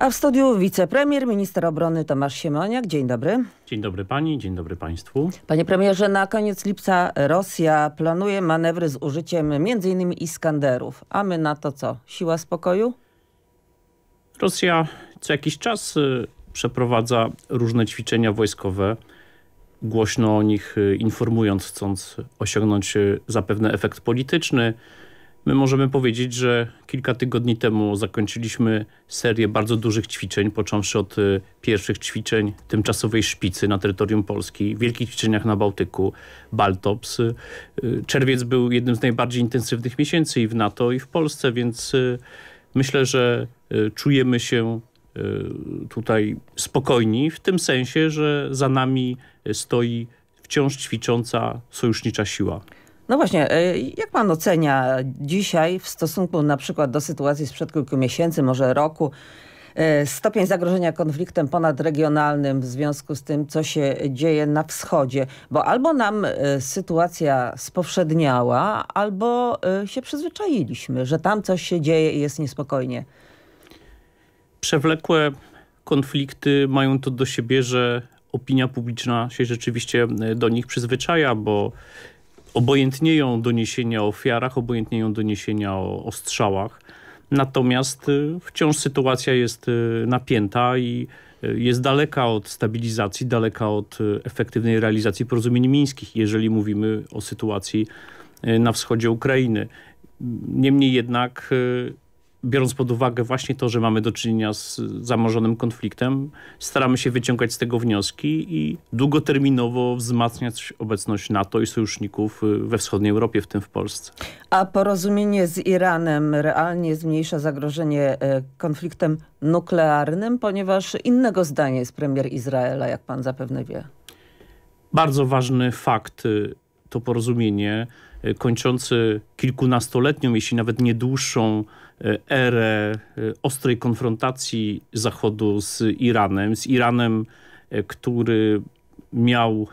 A w studiu wicepremier, minister obrony Tomasz Siemoniak. Dzień dobry. Dzień dobry pani, dzień dobry państwu. Panie premierze, na koniec lipca Rosja planuje manewry z użyciem m.in. Iskanderów. A my na to co? Siła spokoju? Rosja co jakiś czas y, przeprowadza różne ćwiczenia wojskowe, głośno o nich y, informując, chcąc osiągnąć y, zapewne efekt polityczny, My możemy powiedzieć, że kilka tygodni temu zakończyliśmy serię bardzo dużych ćwiczeń, począwszy od y, pierwszych ćwiczeń tymczasowej szpicy na terytorium Polski, wielkich ćwiczeniach na Bałtyku, Baltops. Y, czerwiec był jednym z najbardziej intensywnych miesięcy i w NATO, i w Polsce, więc y, myślę, że czujemy się tutaj spokojni w tym sensie, że za nami stoi wciąż ćwicząca sojusznicza siła. No właśnie, e, jak pan ocenia dzisiaj w stosunku na przykład do sytuacji sprzed kilku miesięcy, może roku, e, stopień zagrożenia konfliktem ponadregionalnym w związku z tym, co się dzieje na wschodzie. Bo albo nam e, sytuacja spowszedniała, albo się przyzwyczailiśmy, że tam coś się dzieje i jest niespokojnie. Przewlekłe konflikty mają to do siebie, że opinia publiczna się rzeczywiście do nich przyzwyczaja, bo obojętnieją doniesienia o ofiarach, obojętnieją doniesienia o, o strzałach. Natomiast y, wciąż sytuacja jest y, napięta i y, jest daleka od stabilizacji, daleka od efektywnej realizacji porozumień mińskich, jeżeli mówimy o sytuacji na wschodzie Ukrainy. Niemniej jednak biorąc pod uwagę właśnie to, że mamy do czynienia z zamrożonym konfliktem, staramy się wyciągać z tego wnioski i długoterminowo wzmacniać obecność NATO i sojuszników y, we wschodniej Europie, w tym w Polsce. A porozumienie z Iranem realnie zmniejsza zagrożenie e, konfliktem nuklearnym, ponieważ innego zdania jest premier Izraela, jak pan zapewne wie. Bardzo ważny fakt y, to porozumienie y, kończący kilkunastoletnią, jeśli nawet nie dłuższą E, erę e, ostrej konfrontacji Zachodu z Iranem, z Iranem, e, który miał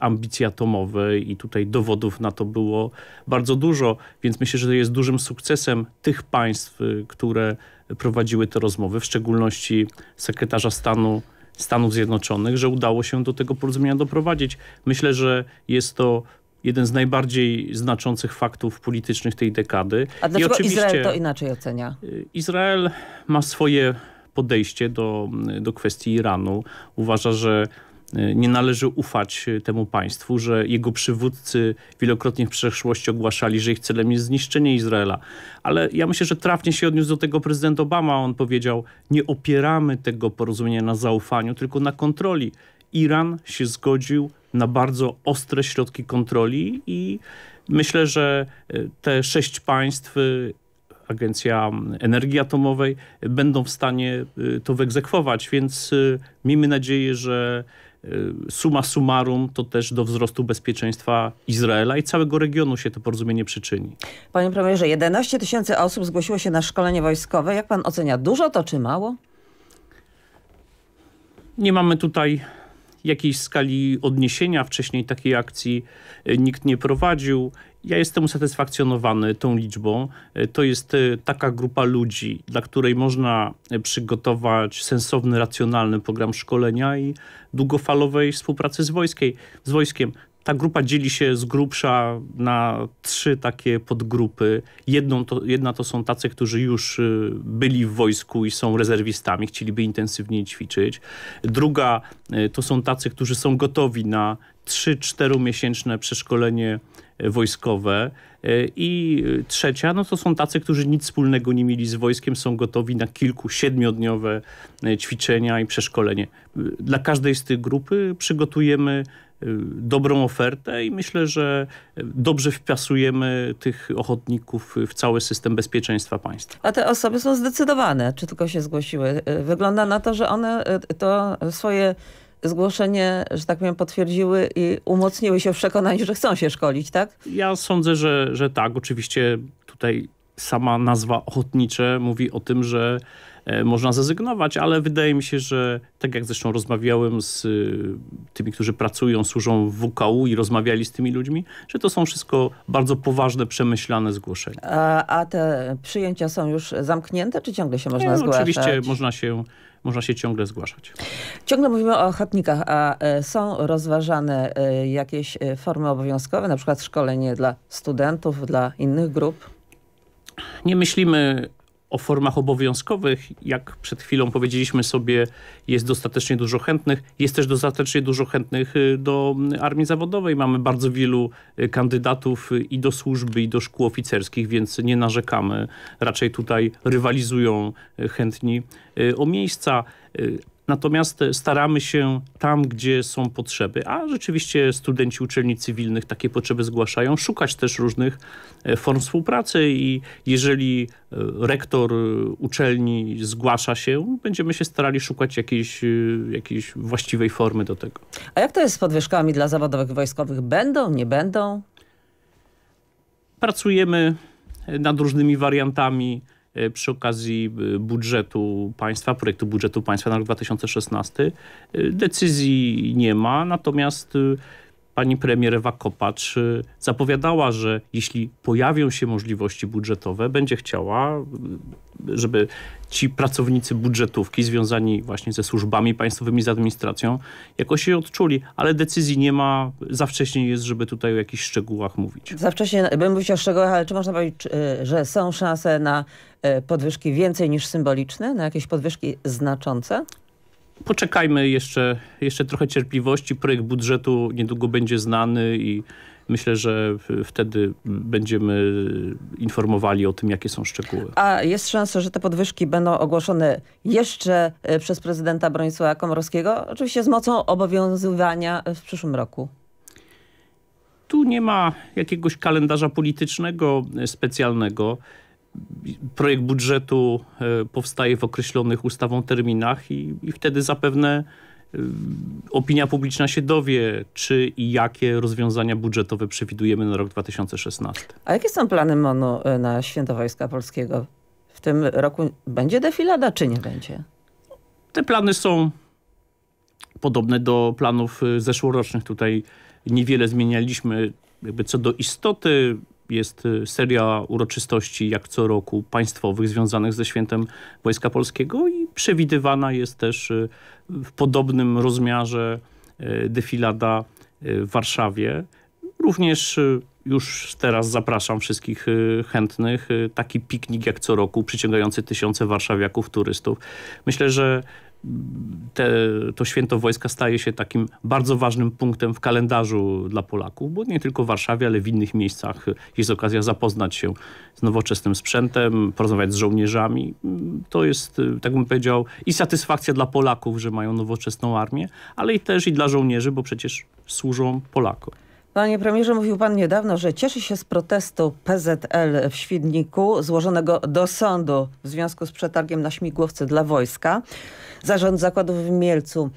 ambicje atomowe i tutaj dowodów na to było bardzo dużo, więc myślę, że to jest dużym sukcesem tych państw, które prowadziły te rozmowy, w szczególności sekretarza stanu Stanów Zjednoczonych, że udało się do tego porozumienia doprowadzić. Myślę, że jest to jeden z najbardziej znaczących faktów politycznych tej dekady. A dlaczego Izrael to inaczej ocenia? Y, Izrael ma swoje podejście do, y, do kwestii Iranu. Uważa, że y, nie należy ufać temu państwu, że jego przywódcy wielokrotnie w przeszłości ogłaszali, że ich celem jest zniszczenie Izraela. Ale ja myślę, że trafnie się odniósł do tego prezydent Obama. On powiedział, nie opieramy tego porozumienia na zaufaniu, tylko na kontroli. Iran się zgodził na bardzo ostre środki kontroli i myślę, że e, te sześć państw y, Agencja Energii Atomowej będą w stanie y, to wyegzekwować, więc y, miejmy nadzieję, że suma summarum to też do wzrostu bezpieczeństwa Izraela i całego regionu się to porozumienie przyczyni. Panie premierze, 11 tysięcy osób zgłosiło się na szkolenie wojskowe. Jak pan ocenia, dużo to czy mało? Nie mamy tutaj jakiejś skali odniesienia wcześniej takiej akcji e, nikt nie prowadził. Ja jestem usatysfakcjonowany tą liczbą. E, to jest e, taka grupa ludzi, dla której można przygotować sensowny, racjonalny program szkolenia i długofalowej współpracy z, wojskiej, z wojskiem ta grupa dzieli się z grubsza na trzy takie podgrupy. Jedną to, jedna to są tacy, którzy już y, byli w wojsku i są rezerwistami, chcieliby intensywniej ćwiczyć. Druga y, to są tacy, którzy są gotowi na 3-4 miesięczne przeszkolenie y, wojskowe. I trzecia, no to są tacy, którzy nic wspólnego nie mieli z wojskiem, są gotowi na kilku siedmiodniowe ćwiczenia i przeszkolenie. Dla każdej z tych grupy przygotujemy Y, dobrą ofertę i myślę, że dobrze wpasujemy tych ochotników w cały system bezpieczeństwa państwa. A te osoby są zdecydowane, czy tylko się zgłosiły. Y, wygląda na to, że one y, to swoje zgłoszenie, że tak powiem, potwierdziły i umocniły się w przekonaniu, że chcą się szkolić, tak? Ja sądzę, że, że tak. Oczywiście tutaj sama nazwa ochotnicze mówi o tym, że e, można zrezygnować, ale wydaje mi się, że tak jak zresztą rozmawiałem z e, tymi, którzy pracują, służą w WKU i rozmawiali z tymi ludźmi, że to są wszystko bardzo poważne, przemyślane zgłoszenia. A, a te przyjęcia są już zamknięte, czy ciągle się można Nie, no, zgłaszać? Oczywiście można się można się ciągle zgłaszać. Ciągle mówimy o ochotnikach, a e, są rozważane jakieś formy obowiązkowe, na przykład szkolenie dla studentów, dla innych grup? nie myślimy o formach obowiązkowych, jak przed chwilą powiedzieliśmy sobie, jest dostatecznie dużo chętnych. Jest też dostatecznie dużo chętnych y, do mm, armii zawodowej. Mamy bardzo wielu y, kandydatów y, i do służby, i do szkół oficerskich, więc nie narzekamy. Raczej tutaj rywalizują chętni o miejsca. Natomiast e, staramy się tam, gdzie są potrzeby, a rzeczywiście studenci uczelni cywilnych takie potrzeby zgłaszają, szukać też różnych e, form współpracy i jeżeli e, rektor uczelni zgłasza się, będziemy się starali szukać jakiejś, jakiejś właściwej formy do tego. A jak to jest z podwyżkami dla zawodowych wojskowych? Będą, nie będą? Pracujemy nad różnymi wariantami. E, przy okazji e, budżetu państwa, projektu budżetu państwa na rok 2016. E, decyzji nie ma, natomiast pani premier Ewa Kopacz y, zapowiadała, że jeśli pojawią się możliwości budżetowe, będzie chciała, y, żeby ci pracownicy budżetówki związani właśnie ze służbami państwowymi, z administracją, jakoś się odczuli. Ale decyzji nie ma, za wcześnie jest, żeby tutaj o jakichś szczegółach mówić. Za wcześnie, bym mówił o szczegółach, ale czy można powiedzieć, y, że są szanse na podwyżki więcej niż symboliczne, na jakieś podwyżki znaczące? poczekajmy jeszcze, jeszcze trochę cierpliwości. Projekt budżetu niedługo będzie znany i myślę, że wtedy będziemy informowali o tym, jakie są szczegóły. A jest szansa, że te podwyżki będą ogłoszone jeszcze e, przez prezydenta Bronisława Komorowskiego? Oczywiście z mocą obowiązywania e, w przyszłym roku. Tu nie ma jakiegoś kalendarza politycznego e, specjalnego projekt budżetu e, powstaje w określonych ustawą terminach i, i wtedy zapewne e, opinia publiczna się dowie, czy i jakie rozwiązania budżetowe przewidujemy na rok 2016. A jakie są plany MONU e, na Święto Wojska Polskiego? W tym roku będzie defilada, czy nie będzie? Te plany są podobne do planów zeszłorocznych. Tutaj niewiele zmienialiśmy jakby co do istoty jest y, seria uroczystości, jak co roku, państwowych związanych ze Świętem Wojska Polskiego i przewidywana jest też y, w podobnym rozmiarze y, defilada w Warszawie. Również już teraz zapraszam wszystkich chętnych. Taki piknik jak co roku, przyciągający tysiące warszawiaków, turystów. Myślę, że te, to święto wojska staje się takim bardzo ważnym punktem w kalendarzu dla Polaków, bo nie tylko w Warszawie, ale w innych miejscach jest okazja zapoznać się z nowoczesnym sprzętem, porozmawiać z żołnierzami. To jest, tak bym powiedział, i satysfakcja dla Polaków, że mają nowoczesną armię, ale i też i dla żołnierzy, bo przecież służą Polakom. Panie premierze, mówił pan niedawno, że cieszy się z protestu PZL w Świdniku złożonego do sądu w związku z przetargiem na śmigłowce dla wojska. Zarząd zakładów w Mielcu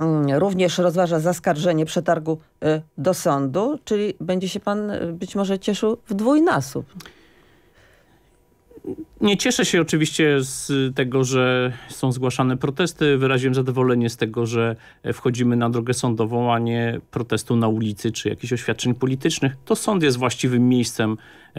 mm, również rozważa zaskarżenie przetargu y, do sądu, czyli będzie się pan y, być może cieszył w dwójnasób. Nie cieszę się oczywiście z tego, że są zgłaszane protesty. Wyraziłem zadowolenie z tego, że wchodzimy na drogę sądową, a nie protestu na ulicy czy jakichś oświadczeń politycznych. To sąd jest właściwym miejscem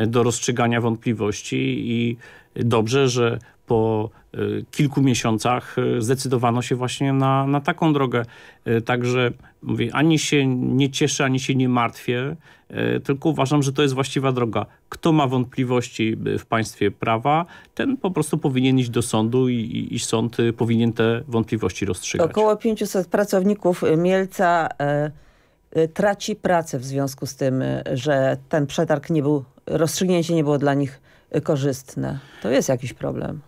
do rozstrzygania wątpliwości i dobrze, że po y, kilku miesiącach y, zdecydowano się właśnie na, na taką drogę. Y, także mówię, ani się nie cieszę, ani się nie martwię, tylko uważam, że to jest właściwa droga. Kto ma wątpliwości w państwie prawa, ten po prostu powinien iść do sądu i, i sąd powinien te wątpliwości rozstrzygać. Około 500 pracowników Mielca traci pracę w związku z tym, że ten przetarg nie był, rozstrzygnięcie nie było dla nich korzystne. To jest jakiś problem.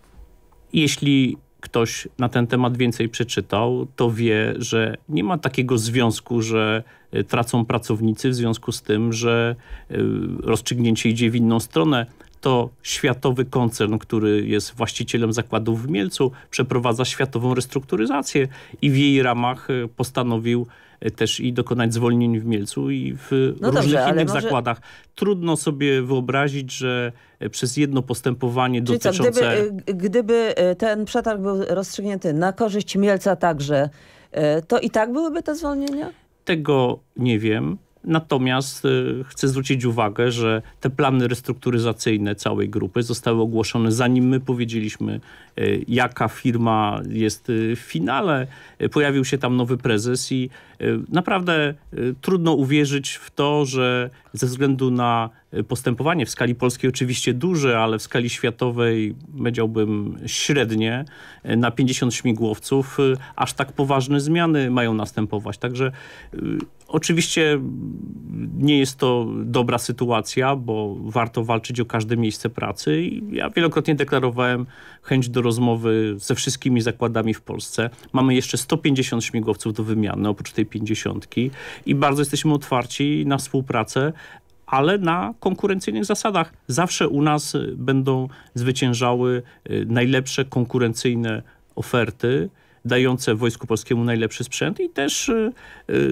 Jeśli ktoś na ten temat więcej przeczytał, to wie, że nie ma takiego związku, że e, tracą pracownicy w związku z tym, że e, rozstrzygnięcie idzie w inną stronę to światowy koncern, który jest właścicielem zakładów w Mielcu, przeprowadza światową restrukturyzację i w jej ramach e, postanowił e, też i dokonać zwolnień w Mielcu i w no różnych dobrze, innych może... zakładach. Trudno sobie wyobrazić, że e, przez jedno postępowanie Czyli dotyczące... Co, gdyby, gdyby ten przetarg był rozstrzygnięty na korzyść Mielca także, to i tak byłyby te zwolnienia? Tego nie wiem. Natomiast y, chcę zwrócić uwagę, że te plany restrukturyzacyjne całej grupy zostały ogłoszone zanim my powiedzieliśmy, y, jaka firma jest w finale. Y, pojawił się tam nowy prezes i naprawdę trudno uwierzyć w to, że ze względu na e, postępowanie w skali polskiej oczywiście duże, ale w skali światowej powiedziałbym średnie e, na 50 śmigłowców e, aż tak poważne zmiany mają następować. Także Oczywiście nie jest to dobra sytuacja, bo warto walczyć o każde miejsce pracy. I ja wielokrotnie deklarowałem chęć do rozmowy ze wszystkimi zakładami w Polsce. Mamy jeszcze 150 śmigłowców do wymiany, oprócz tej 50. I bardzo jesteśmy otwarci na współpracę ale na konkurencyjnych zasadach. Zawsze u nas y, będą zwyciężały y, najlepsze konkurencyjne oferty, dające Wojsku Polskiemu najlepszy sprzęt i też y,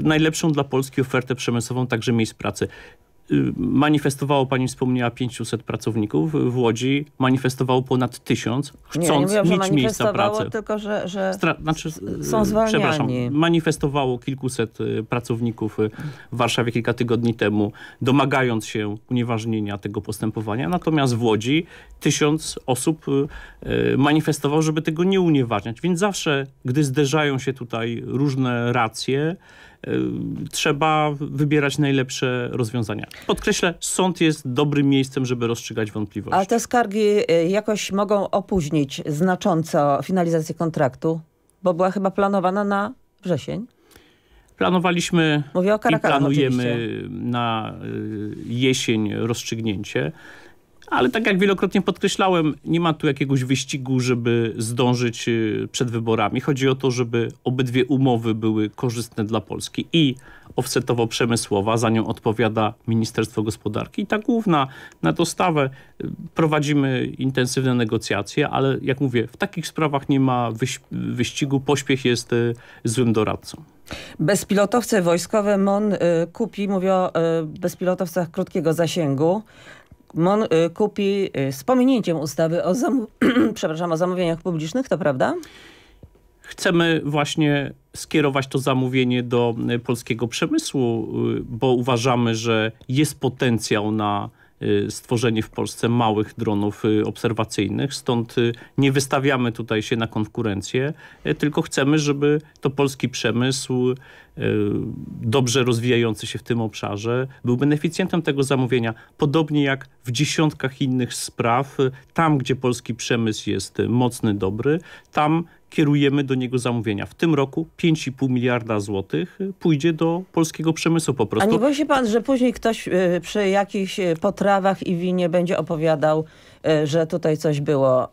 najlepszą dla Polski ofertę przemysłową, także miejsc pracy. Y, manifestowało, pani wspomniała, 500 pracowników w Łodzi, manifestowało ponad 1000, chcąc nie, nie mówiłam, mieć miejsca pracy. tylko, że, że Stra znaczy, y, są zwalniani. Przepraszam, manifestowało kilkuset y, pracowników w Warszawie kilka tygodni temu, domagając się unieważnienia tego postępowania. Natomiast w Łodzi tysiąc osób manifestowało, żeby tego nie unieważniać. Więc zawsze, gdy zderzają się tutaj różne racje, Y, trzeba wybierać najlepsze rozwiązania. Podkreślę, sąd jest dobrym miejscem, żeby rozstrzygać wątpliwości. Ale te skargi y, jakoś mogą opóźnić znacząco finalizację kontraktu, bo była chyba planowana na wrzesień. Planowaliśmy i planujemy oczywiście. na y, jesień rozstrzygnięcie. Ale tak jak wielokrotnie podkreślałem, nie ma tu jakiegoś wyścigu, żeby zdążyć y, przed wyborami. Chodzi o to, żeby obydwie umowy były korzystne dla Polski i offsetowo-przemysłowa, za nią odpowiada Ministerstwo Gospodarki i ta główna na dostawę. Y, prowadzimy intensywne negocjacje, ale jak mówię, w takich sprawach nie ma wyś wyścigu, pośpiech jest y, złym doradcą. Bezpilotowce wojskowe MON kupi, mówię o bezpilotowcach krótkiego zasięgu, Mon y, kupi y, z pominięciem ustawy o, zam przepraszam, o zamówieniach publicznych, to prawda? Chcemy właśnie skierować to zamówienie do y, polskiego przemysłu, bo uważamy, że jest potencjał na stworzenie w Polsce małych dronów obserwacyjnych, stąd nie wystawiamy tutaj się na konkurencję, tylko chcemy, żeby to polski przemysł Y, dobrze rozwijający się w tym obszarze, był beneficjentem tego zamówienia, podobnie jak w dziesiątkach innych spraw, tam gdzie polski przemysł jest mocny, dobry, tam kierujemy do niego zamówienia. W tym roku 5,5 miliarda złotych y, pójdzie do polskiego przemysłu po prostu. A nie boi się pan, że później ktoś y, przy jakichś y, potrawach i winie będzie opowiadał, że tutaj coś było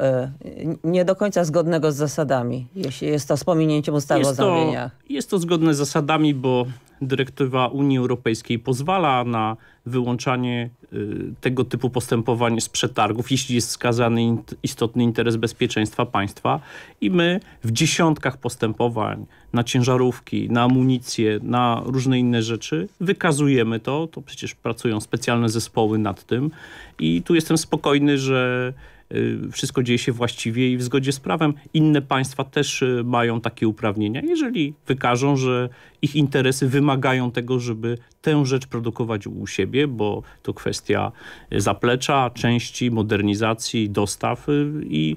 nie do końca zgodnego z zasadami, jeśli jest to z pominięciem ustawy jest o zamówieniach? To, jest to zgodne z zasadami, bo dyrektywa Unii Europejskiej pozwala na wyłączanie y, tego typu postępowań z przetargów, jeśli jest wskazany istotny interes bezpieczeństwa państwa i my w dziesiątkach postępowań na ciężarówki, na amunicję, na różne inne rzeczy wykazujemy to, to przecież pracują specjalne zespoły nad tym i tu jestem spokojny, że Y, wszystko dzieje się właściwie i w zgodzie z prawem. Inne państwa też y, mają takie uprawnienia, jeżeli wykażą, że ich interesy wymagają tego, żeby tę rzecz produkować u siebie, bo to kwestia y, zaplecza, części, modernizacji, dostaw i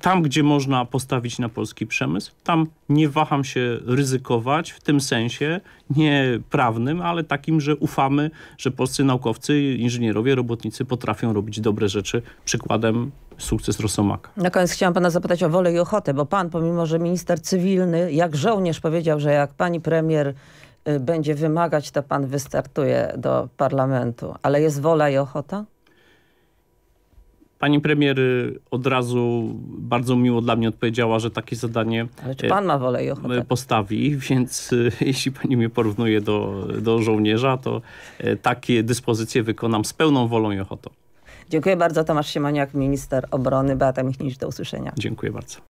tam, gdzie można postawić na polski przemysł, tam nie waham się ryzykować w tym sensie, nie prawnym, ale takim, że ufamy, że polscy naukowcy, inżynierowie, robotnicy potrafią robić dobre rzeczy. Przykładem sukces Rosomaka. Na koniec chciałam pana zapytać o wolę i ochotę, bo pan, pomimo że minister cywilny, jak żołnierz powiedział, że jak pani premier y, będzie wymagać, to pan wystartuje do parlamentu. Ale jest wola i ochota? Pani premier y, od razu bardzo miło dla mnie odpowiedziała, że takie zadanie Ale czy y, pan ma wolę i ochotę? postawi, więc jeśli pani mnie porównuje do, do żołnierza, to takie dyspozycje wykonam z pełną wolą i ochotą. Dziękuję bardzo. Tomasz Siemoniak, minister obrony. Beata Michnicz, do usłyszenia. Dziękuję bardzo.